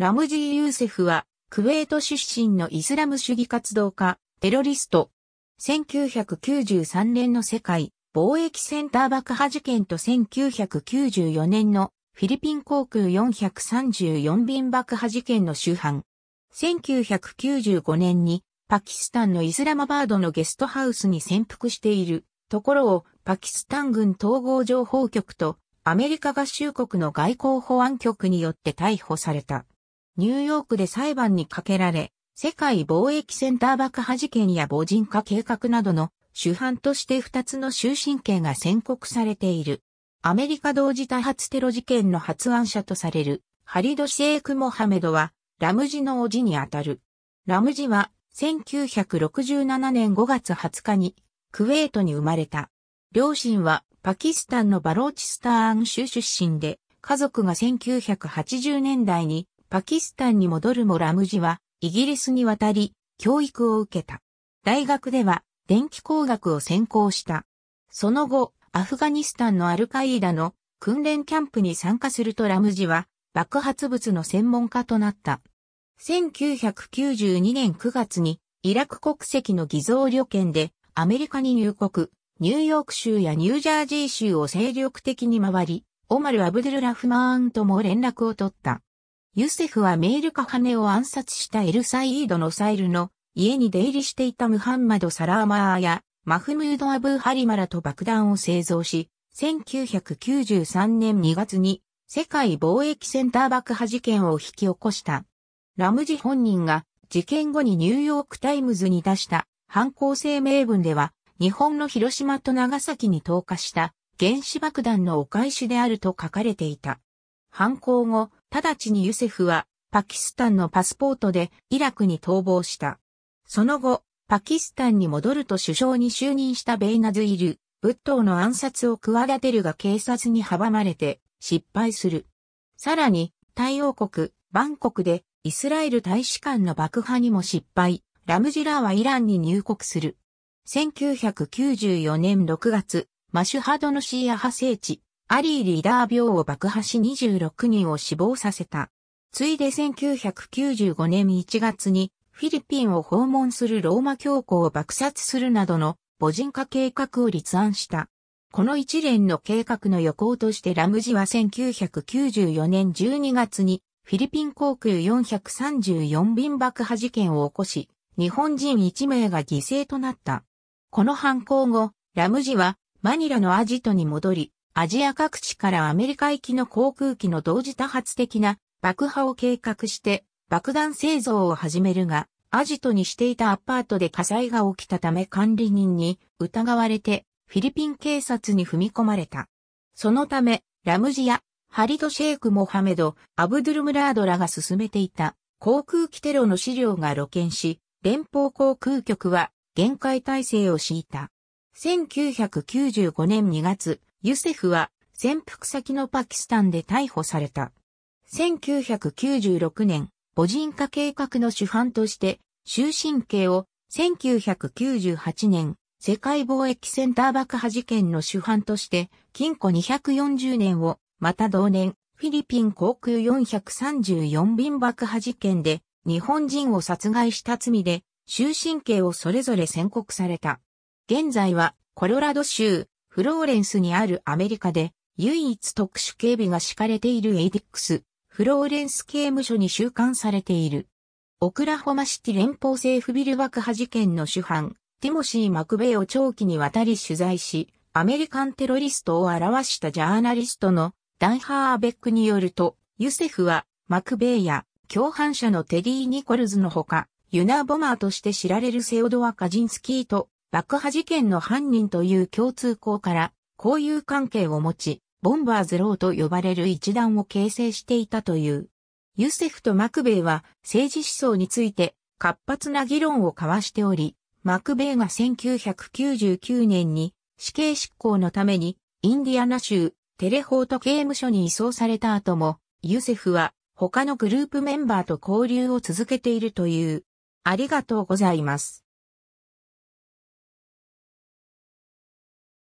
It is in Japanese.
ラムジー・ユーセフは、クウェート出身のイスラム主義活動家、テロリスト。1993年の世界貿易センター爆破事件と1994年のフィリピン航空434便爆破事件の主犯。1995年にパキスタンのイスラマバードのゲストハウスに潜伏しているところをパキスタン軍統合情報局とアメリカ合衆国の外交保安局によって逮捕された。ニューヨークで裁判にかけられ、世界貿易センター爆破事件や母人化計画などの主犯として2つの終身刑が宣告されている。アメリカ同時多発テロ事件の発案者とされるハリド・シェイク・モハメドはラムジの叔父にあたる。ラムジは1967年5月20日にクウェートに生まれた。両親はパキスタンのバローチスターン州出身で、家族が1980年代にパキスタンに戻るもラムジは、イギリスに渡り、教育を受けた。大学では、電気工学を専攻した。その後、アフガニスタンのアルカイーダの訓練キャンプに参加するとラムジは、爆発物の専門家となった。1992年9月に、イラク国籍の偽造旅券で、アメリカに入国、ニューヨーク州やニュージャージー州を精力的に回り、オマル・アブドゥル・ラフマーンとも連絡を取った。ユセフはメールカハネを暗殺したエルサイードのサイルの家に出入りしていたムハンマド・サラーマーやマフムード・アブハリマラと爆弾を製造し、1993年2月に世界貿易センター爆破事件を引き起こした。ラムジ本人が事件後にニューヨークタイムズに出した犯行声明文では日本の広島と長崎に投下した原子爆弾のお返しであると書かれていた。犯行後、直ちにユセフはパキスタンのパスポートでイラクに逃亡した。その後、パキスタンに戻ると首相に就任したベイナズイル、仏頭の暗殺を企てるが警察に阻まれて失敗する。さらに、太陽国、バンコクでイスラエル大使館の爆破にも失敗、ラムジラーはイランに入国する。1994年6月、マシュハドのシーア派聖地、アリーリーダー病を爆破し26人を死亡させた。ついで1995年1月にフィリピンを訪問するローマ教皇を爆殺するなどの母人化計画を立案した。この一連の計画の予行としてラムジは1994年12月にフィリピン航空434便爆破事件を起こし、日本人1名が犠牲となった。この犯行後、ラムジはマニラのアジトに戻り、アジア各地からアメリカ行きの航空機の同時多発的な爆破を計画して爆弾製造を始めるが、アジトにしていたアパートで火災が起きたため管理人に疑われてフィリピン警察に踏み込まれた。そのため、ラムジア、ハリド・シェイク・モハメド、アブドゥルムラードらが進めていた航空機テロの資料が露見し、連邦航空局は限界体制を敷いた。1995年2月、ユセフは潜伏先のパキスタンで逮捕された。1996年、母人化計画の主犯として終身刑を1998年、世界貿易センター爆破事件の主犯として、禁錮240年を、また同年、フィリピン航空434便爆破事件で、日本人を殺害した罪で、終身刑をそれぞれ宣告された。現在は、コロラド州、フローレンスにあるアメリカで唯一特殊警備が敷かれているエイディックス、フローレンス刑務所に収監されている。オクラホマシティ連邦政府ビル爆破事件の主犯、ティモシー・マクベイを長期にわたり取材し、アメリカンテロリストを表したジャーナリストのダン・ハーベックによると、ユセフはマクベイや共犯者のテディ・ニコルズのほか、ユナ・ボマーとして知られるセオドア・カジンスキーと爆破事件の犯人という共通項から交友関係を持ち、ボンバーズローと呼ばれる一団を形成していたという。ユセフとマクベイは政治思想について活発な議論を交わしており、マクベイが1999年に死刑執行のためにインディアナ州テレホート刑務所に移送された後も、ユセフは他のグループメンバーと交流を続けているという。ありがとうございます。